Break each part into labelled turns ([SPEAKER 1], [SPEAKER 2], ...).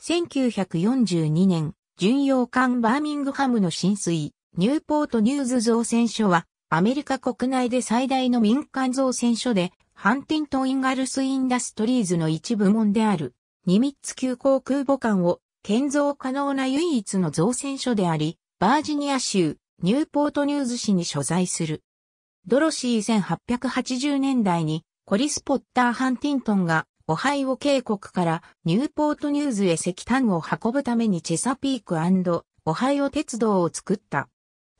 [SPEAKER 1] 1942年、巡洋艦バーミングハムの浸水、ニューポートニューズ造船所は、アメリカ国内で最大の民間造船所で、ハンティントン・インガルス・インダストリーズの一部門である、ニミッツ級航空母艦を建造可能な唯一の造船所であり、バージニア州、ニューポートニューズ市に所在する。ドロシー1880年代にコリス・ポッター・ハンティントンがオハイオ渓谷からニューポートニューズへ石炭を運ぶためにチェサピークオハイオ鉄道を作った。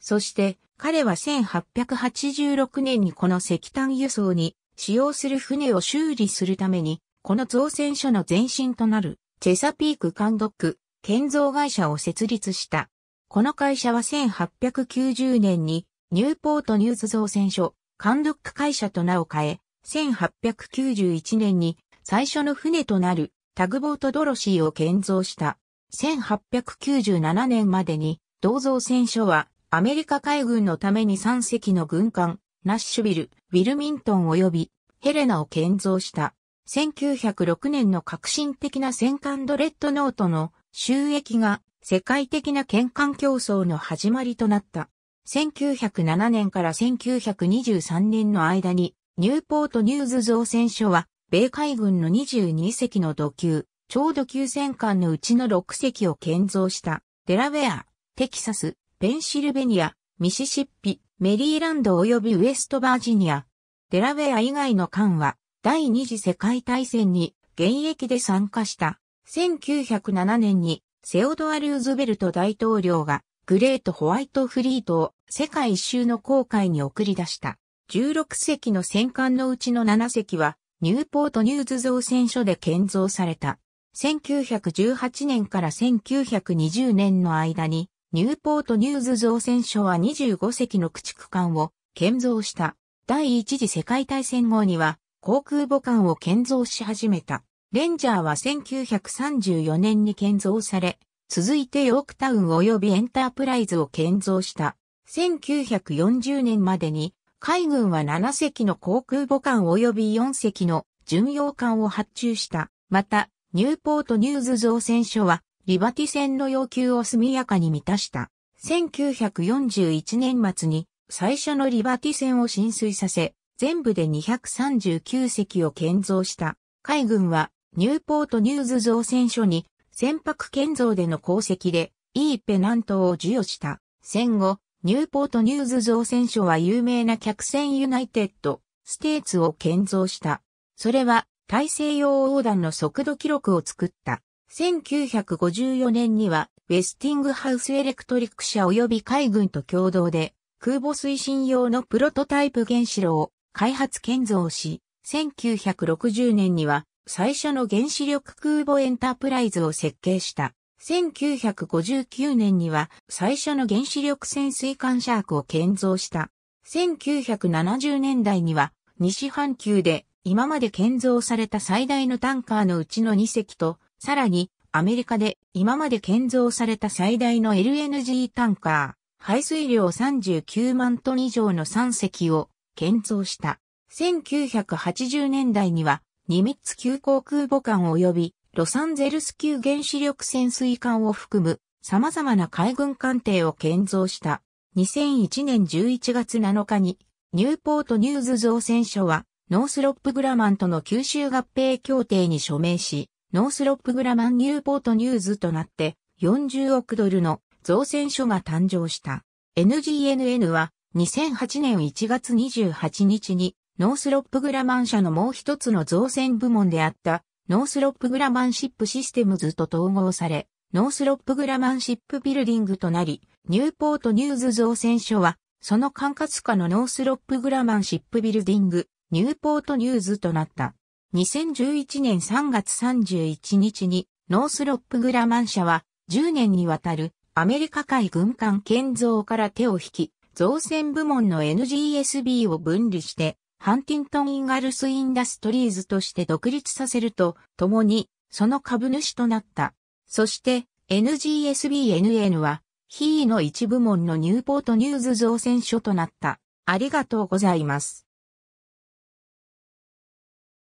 [SPEAKER 1] そして彼は1886年にこの石炭輸送に使用する船を修理するために、この造船所の前身となるチェサピーク監督建造会社を設立した。この会社は1890年にニューポートニューズ造船所、監督会社と名を変え、1891年に最初の船となるタグボートドロシーを建造した。1897年までに銅造船所はアメリカ海軍のために3隻の軍艦、ナッシュビル、ウィルミントン及びヘレナを建造した。1906年の革新的な戦艦ドレッドノートの収益が世界的な県艦競争の始まりとなった。1907年から1923年の間にニューポートニューズ造船所は米海軍の22隻の土球、超土球戦艦のうちの6隻を建造した、デラウェア、テキサス、ペンシルベニア、ミシシッピ、メリーランド及びウエストバージニア。デラウェア以外の艦は、第二次世界大戦に現役で参加した。1907年に、セオドア・ルーズベルト大統領が、グレート・ホワイト・フリートを世界一周の航海に送り出した。16隻の戦艦のうちの7隻は、ニューポートニューズ造船所で建造された。1918年から1920年の間に、ニューポートニューズ造船所は25隻の駆逐艦を建造した。第一次世界大戦後には、航空母艦を建造し始めた。レンジャーは1934年に建造され、続いてヨークタウン及びエンタープライズを建造した。1940年までに海軍は7隻の航空母艦及び4隻の巡洋艦を発注した。また、ニューポートニューズ造船所は、リバティ船の要求を速やかに満たした。1941年末に最初のリバティ船を浸水させ、全部で239隻を建造した。海軍はニューポートニューズ造船所に船舶建造での功績でいいペナントを授与した。戦後、ニューポートニューズ造船所は有名な客船ユナイテッド、ステーツを建造した。それは大西洋横断の速度記録を作った。1954年には、ウェスティングハウスエレクトリック社及び海軍と共同で、空母推進用のプロトタイプ原子炉を開発建造し、1960年には最初の原子力空母エンタープライズを設計した。1959年には最初の原子力潜水艦シャークを建造した。1970年代には西半球で今まで建造された最大のタンカーのうちの2隻と、さらにアメリカで今まで建造された最大の LNG タンカー、排水量39万トン以上の3隻を建造した。1980年代にはニミッツ急航空母艦及びロサンゼルス級原子力潜水艦を含む様々な海軍艦艇を建造した2001年11月7日にニューポートニューズ造船所はノースロップグラマンとの九州合併協定に署名し、ノースロップグラマンニューポートニューズとなって40億ドルの造船所が誕生した。NGNN は2008年1月28日にノースロップグラマン社のもう一つの造船部門であったノースロップグラマンシップシステムズと統合され、ノースロップグラマンシップビルディングとなり、ニューポートニューズ造船所は、その管轄下のノースロップグラマンシップビルディング、ニューポートニューズとなった。2011年3月31日に、ノースロップグラマン社は、10年にわたるアメリカ海軍艦建造から手を引き、造船部門の NGSB を分離して、ハンティントン・インガルス・インダストリーズとして独立させると、共に、その株主となった。そして、NGSBNN は、非の一部門のニューポートニューズ造船所となった。ありがとうございます。